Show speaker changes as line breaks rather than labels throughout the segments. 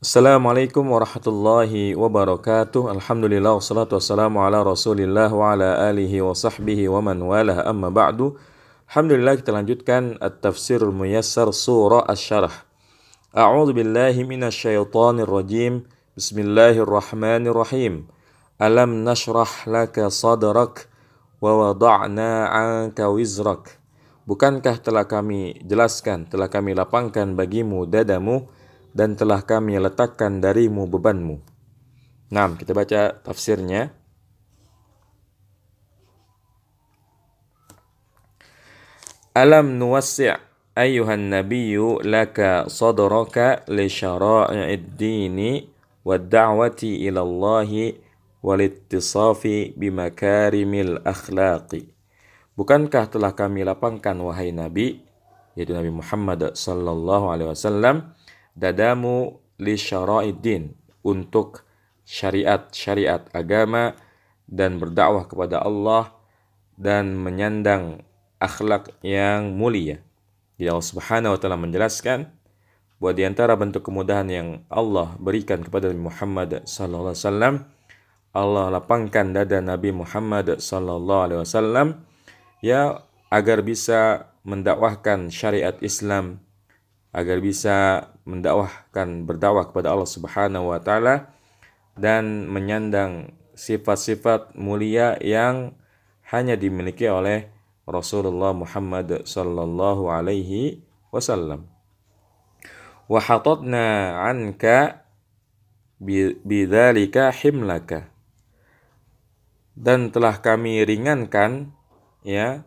السلام عليكم ورحمة الله وبركاته الحمد لله والصلاة والسلام على رسول الله وعلى آله وصحبه ومن والاه أما بعد الحمد لله kita كان التفسير الميسر سورة الشرح أعوذ بالله من الشيطان الرجيم بسم الله الرحمن الرحيم ألم نشرح لك صدرك ووضعنا عنك وزرك Bukankah telah kami jelaskan, telah kami lapangkan bagimu dadamu, dan telah kami letakkan darimu bebanmu. Nah, kita baca tafsirnya. Alam nuwassi' ayuhan nabiyyu laka sadraka li syara'id dini wad da'wati ila Allahi wal ittisafi bimakarimil akhlaqi. Bukankah telah kami lapangkan wahai Nabi, yaitu Nabi Muhammad sallallahu alaihi wasallam, dadamu li syara'iddin untuk syariat-syariat agama dan berdakwah kepada Allah dan menyandang akhlak yang mulia. Jadi Allah Subhanahu wa taala menjelaskan bahwa di antara bentuk kemudahan yang Allah berikan kepada Nabi Muhammad sallallahu alaihi wasallam Allah lapangkan dada Nabi Muhammad sallallahu alaihi wasallam ya agar bisa mendakwahkan syariat Islam agar bisa mendakwahkan berdakwah kepada Allah Subhanahu wa taala dan menyandang sifat-sifat mulia yang hanya dimiliki oleh Rasulullah Muhammad sallallahu alaihi wasallam. Wa hatatna 'anka bidzalika himlaka. Dan telah kami ringankan ya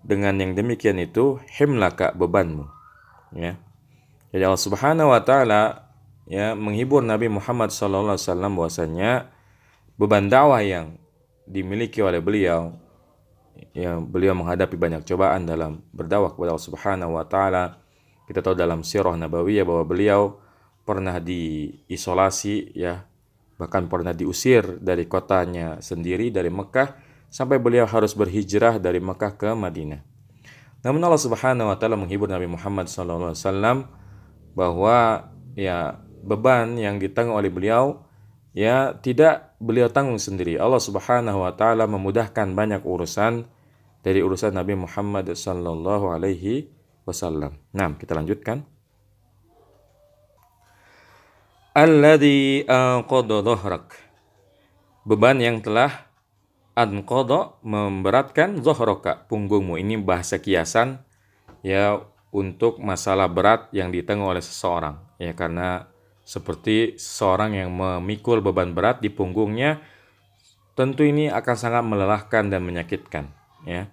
dengan yang demikian itu himlaka bebanmu ya jadi Allah Subhanahu wa taala ya menghibur Nabi Muhammad sallallahu alaihi wasallam bahwasanya beban dakwah yang dimiliki oleh beliau ya beliau menghadapi banyak cobaan dalam berdakwah kepada Allah Subhanahu wa taala. Kita tahu dalam sirah nabawiyah bahwa beliau pernah diisolasi ya bahkan pernah diusir dari kotanya sendiri dari Mekah sampai beliau harus berhijrah dari Mekah ke Madinah. Namun Allah Subhanahu wa taala menghibur Nabi Muhammad sallallahu alaihi wasallam bahwa ya beban yang ditanggung oleh beliau ya tidak beliau tanggung sendiri. Allah Subhanahu wa taala memudahkan banyak urusan dari urusan Nabi Muhammad sallallahu alaihi wasallam. Nah, kita lanjutkan. Alladhi anqadha Beban yang telah anqadha memberatkan dhahraka, punggungmu. Ini bahasa kiasan ya untuk masalah berat yang ditanggung oleh seseorang ya karena seperti seseorang yang memikul beban berat di punggungnya tentu ini akan sangat melelahkan dan menyakitkan ya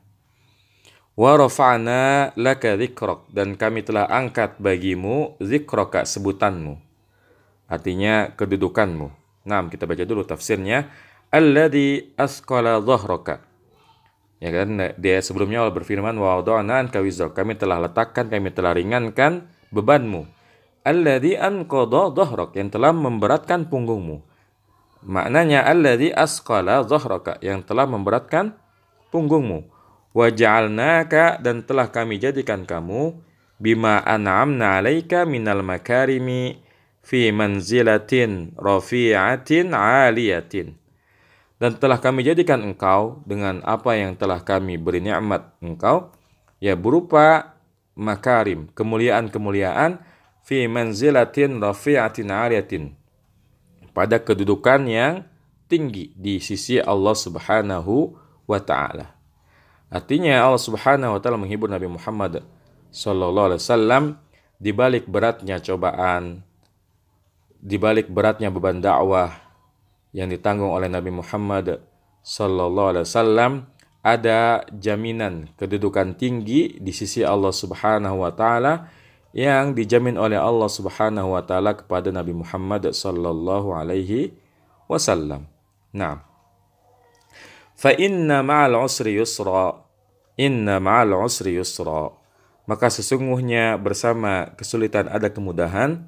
wa rafa'na laka dzikrok dan kami telah angkat bagimu dzikroka sebutanmu artinya kedudukanmu nah kita baca dulu tafsirnya alladzi asqala dhahraka Ya kan nah, dia sebelumnya Allah berfirman wa wada'na kawizok kami telah letakkan kami telah ringankan bebanmu alladzi anqadha dhahrak yang telah memberatkan punggungmu. Maknanya alladzi asqala dhahraka yang telah memberatkan punggungmu. Wa ja'alnaka dan telah kami jadikan kamu bima an'amna 'alaika minal makarimi fi manzilatin rafi'atin 'aliyatin dan telah kami jadikan engkau dengan apa yang telah kami beri nikmat engkau ya berupa makarim kemuliaan-kemuliaan fi manzilatin rafi'atin aliyatin pada kedudukan yang tinggi di sisi Allah Subhanahu wa taala. Artinya Allah Subhanahu wa taala menghibur Nabi Muhammad sallallahu alaihi wasallam di balik beratnya cobaan, di balik beratnya beban dakwah, yang ditanggung oleh Nabi Muhammad sallallahu alaihi wasallam ada jaminan kedudukan tinggi di sisi Allah Subhanahu wa taala yang dijamin oleh Allah Subhanahu wa taala kepada Nabi Muhammad sallallahu alaihi wasallam. Nah. Fa inna ma'al usri yusra. Inna ma'al usri yusra. Maka sesungguhnya bersama kesulitan ada kemudahan,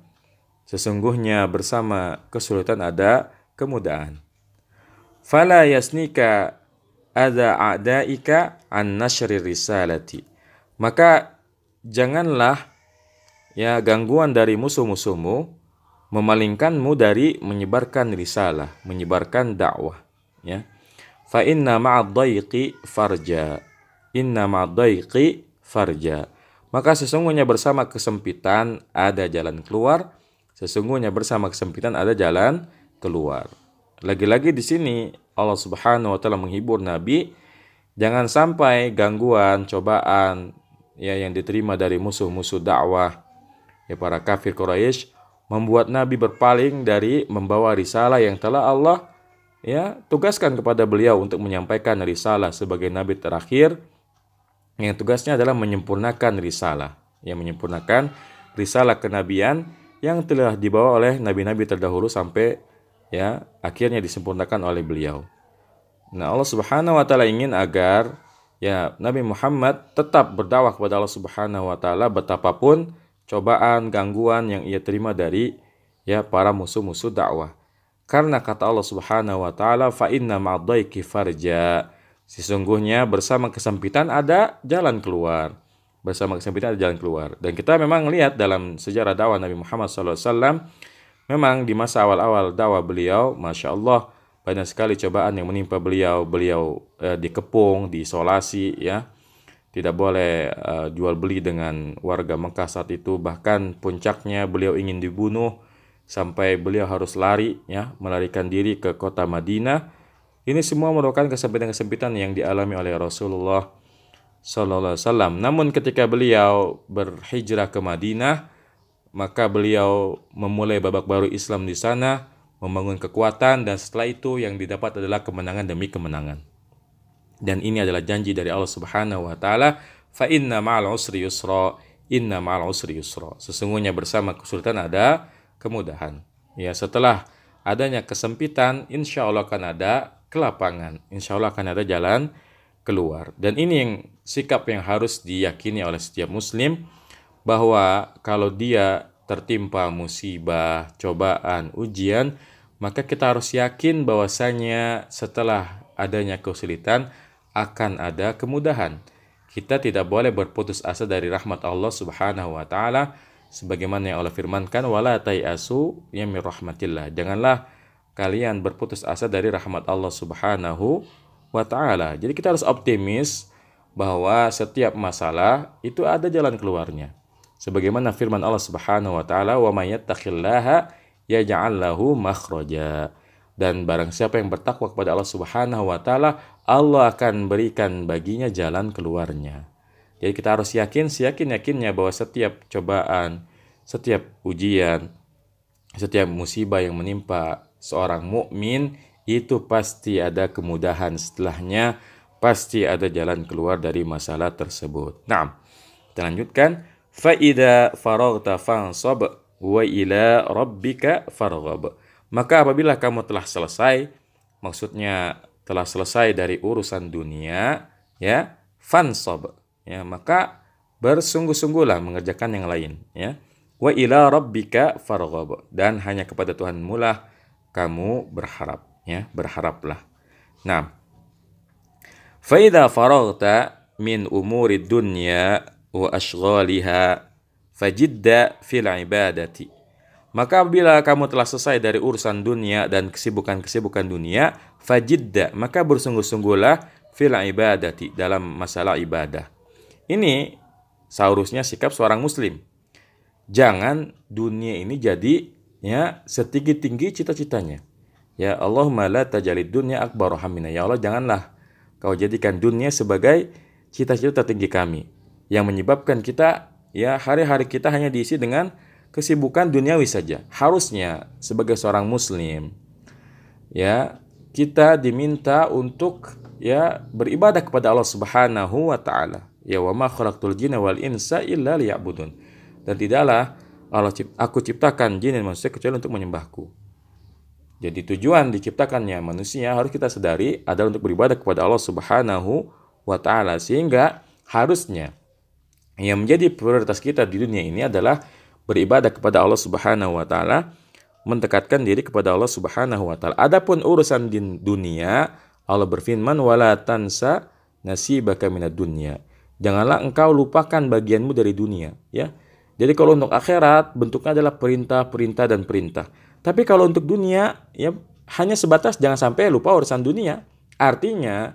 sesungguhnya bersama kesulitan ada kemudahan. Fala yasnika ada adaika an nashri risalati. Maka janganlah ya gangguan dari musuh-musuhmu memalingkanmu dari menyebarkan risalah, menyebarkan dakwah, ya. Fa inna ma'ad-dayqi farja. Inna ma'ad-dayqi farja. Maka sesungguhnya bersama kesempitan ada jalan keluar, sesungguhnya bersama kesempitan ada jalan keluar. Lagi-lagi di sini Allah Subhanahu wa taala menghibur Nabi jangan sampai gangguan, cobaan ya yang diterima dari musuh-musuh dakwah ya para kafir Quraisy membuat Nabi berpaling dari membawa risalah yang telah Allah ya tugaskan kepada beliau untuk menyampaikan risalah sebagai nabi terakhir yang tugasnya adalah menyempurnakan risalah yang menyempurnakan risalah kenabian yang telah dibawa oleh nabi-nabi terdahulu sampai ya akhirnya disempurnakan oleh beliau. Nah, Allah Subhanahu wa taala ingin agar ya Nabi Muhammad tetap berdakwah kepada Allah Subhanahu wa taala betapapun cobaan, gangguan yang ia terima dari ya para musuh-musuh dakwah. Karena kata Allah Subhanahu wa taala fa inna ma'adai farja. Sesungguhnya bersama kesempitan ada jalan keluar. Bersama kesempitan ada jalan keluar. Dan kita memang lihat dalam sejarah dakwah Nabi Muhammad SAW Memang di masa awal-awal dakwah beliau, masya Allah, banyak sekali cobaan yang menimpa beliau. Beliau eh, dikepung, diisolasi, ya, tidak boleh eh, jual beli dengan warga Mekah saat itu. Bahkan puncaknya beliau ingin dibunuh sampai beliau harus lari, ya, melarikan diri ke kota Madinah. Ini semua merupakan kesempitan-kesempitan yang dialami oleh Rasulullah Sallallahu Alaihi Wasallam. Namun ketika beliau berhijrah ke Madinah, maka beliau memulai babak baru Islam di sana, membangun kekuatan dan setelah itu yang didapat adalah kemenangan demi kemenangan. Dan ini adalah janji dari Allah Subhanahu wa taala, fa inna ma'al usri yusra, inna ma'al usri yusra. Sesungguhnya bersama kesulitan ada kemudahan. Ya, setelah adanya kesempitan, insya Allah akan ada kelapangan, insya Allah akan ada jalan keluar. Dan ini yang sikap yang harus diyakini oleh setiap muslim bahwa kalau dia tertimpa musibah, cobaan, ujian, maka kita harus yakin bahwasanya setelah adanya kesulitan akan ada kemudahan. Kita tidak boleh berputus asa dari rahmat Allah Subhanahu wa taala sebagaimana yang Allah firmankan wala tayasu ya min rahmatillah. Janganlah kalian berputus asa dari rahmat Allah Subhanahu wa taala. Jadi kita harus optimis bahwa setiap masalah itu ada jalan keluarnya sebagaimana firman Allah Subhanahu wa taala wa may yattaqillaha yaj'al lahu makhraja dan barang siapa yang bertakwa kepada Allah Subhanahu wa taala Allah akan berikan baginya jalan keluarnya jadi kita harus yakin yakin yakinnya bahwa setiap cobaan setiap ujian setiap musibah yang menimpa seorang mukmin itu pasti ada kemudahan setelahnya pasti ada jalan keluar dari masalah tersebut. Nah, kita lanjutkan Fa'idha faragta fansab wa ila rabbika faragab. Maka apabila kamu telah selesai, maksudnya telah selesai dari urusan dunia, ya, fansab. Ya, maka bersungguh-sungguhlah mengerjakan yang lain, ya. Wa ila rabbika faragab. dan hanya kepada Tuhan mula kamu berharap, ya, berharaplah. Nah, Faida faragta min umuri dunya wa ashghaliha fajidda fil ibadati. Maka apabila kamu telah selesai dari urusan dunia dan kesibukan-kesibukan dunia, fajidda, maka bersungguh-sungguhlah fil ibadati dalam masalah ibadah. Ini seharusnya sikap seorang muslim. Jangan dunia ini jadi ya setinggi-tinggi cita-citanya. Ya Allahumma la tajalid dunia akbar Ya Allah janganlah kau jadikan dunia sebagai cita-cita tertinggi kami yang menyebabkan kita ya hari-hari kita hanya diisi dengan kesibukan duniawi saja. Harusnya sebagai seorang muslim ya kita diminta untuk ya beribadah kepada Allah Subhanahu wa taala. Ya wa ma khalaqtul jinna wal insa illa liya'budun. Dan tidaklah Allah aku ciptakan jin dan manusia kecuali untuk menyembahku. Jadi tujuan diciptakannya manusia harus kita sadari adalah untuk beribadah kepada Allah Subhanahu wa taala sehingga harusnya yang menjadi prioritas kita di dunia ini adalah beribadah kepada Allah Subhanahu wa taala, mendekatkan diri kepada Allah Subhanahu wa taala. Adapun urusan di dunia, Allah berfirman wala tansa nasibaka minad dunia. Janganlah engkau lupakan bagianmu dari dunia, ya. Jadi kalau untuk akhirat bentuknya adalah perintah, perintah dan perintah. Tapi kalau untuk dunia ya hanya sebatas jangan sampai lupa urusan dunia. Artinya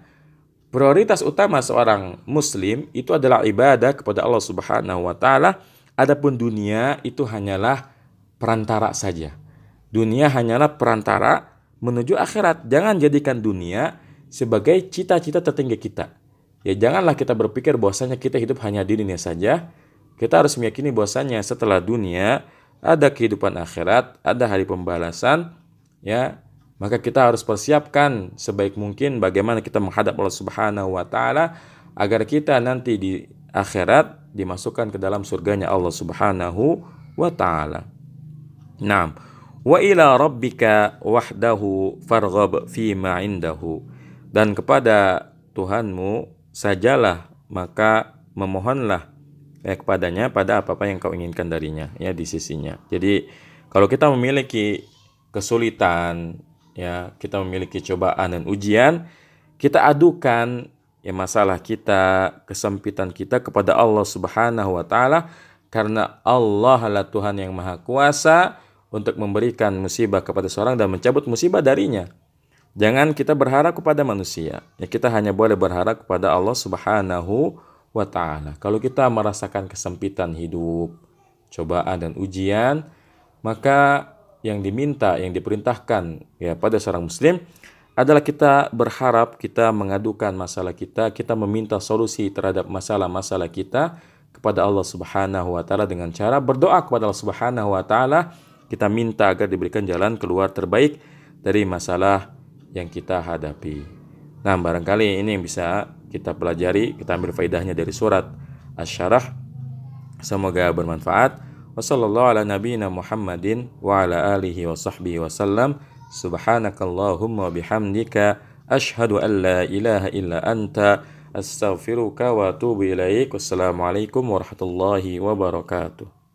Prioritas utama seorang muslim itu adalah ibadah kepada Allah Subhanahu wa taala, adapun dunia itu hanyalah perantara saja. Dunia hanyalah perantara menuju akhirat. Jangan jadikan dunia sebagai cita-cita tertinggi kita. Ya janganlah kita berpikir bahwasanya kita hidup hanya di dunia saja. Kita harus meyakini bahwasanya setelah dunia ada kehidupan akhirat, ada hari pembalasan, ya maka kita harus persiapkan sebaik mungkin bagaimana kita menghadap Allah Subhanahu wa taala agar kita nanti di akhirat dimasukkan ke dalam surganya Allah Subhanahu wa taala. Naam. Wa ila rabbika wahdahu farghab fi ma indahu. Dan kepada Tuhanmu sajalah maka memohonlah ya, kepadanya pada apa-apa yang kau inginkan darinya ya di sisinya. Jadi kalau kita memiliki kesulitan ya kita memiliki cobaan dan ujian, kita adukan ya masalah kita, kesempitan kita kepada Allah Subhanahu wa taala karena Allah adalah Tuhan yang Maha Kuasa untuk memberikan musibah kepada seorang dan mencabut musibah darinya. Jangan kita berharap kepada manusia. Ya kita hanya boleh berharap kepada Allah Subhanahu wa taala. Kalau kita merasakan kesempitan hidup, cobaan dan ujian, maka yang diminta, yang diperintahkan ya pada seorang muslim adalah kita berharap kita mengadukan masalah kita, kita meminta solusi terhadap masalah-masalah kita kepada Allah Subhanahu wa taala dengan cara berdoa kepada Allah Subhanahu wa taala, kita minta agar diberikan jalan keluar terbaik dari masalah yang kita hadapi. Nah, barangkali ini yang bisa kita pelajari, kita ambil faidahnya dari surat Asy-Syarah. Semoga bermanfaat. Wassallallahu ala nabiyyina Muhammadin wa ala alihi wa sahbihi wasallam. Subhanakallahumma wa bihamdika asyhadu an la ilaha illa anta astaghfiruka wa atubu ilaik. Wassalamualaikum warahmatullahi wabarakatuh.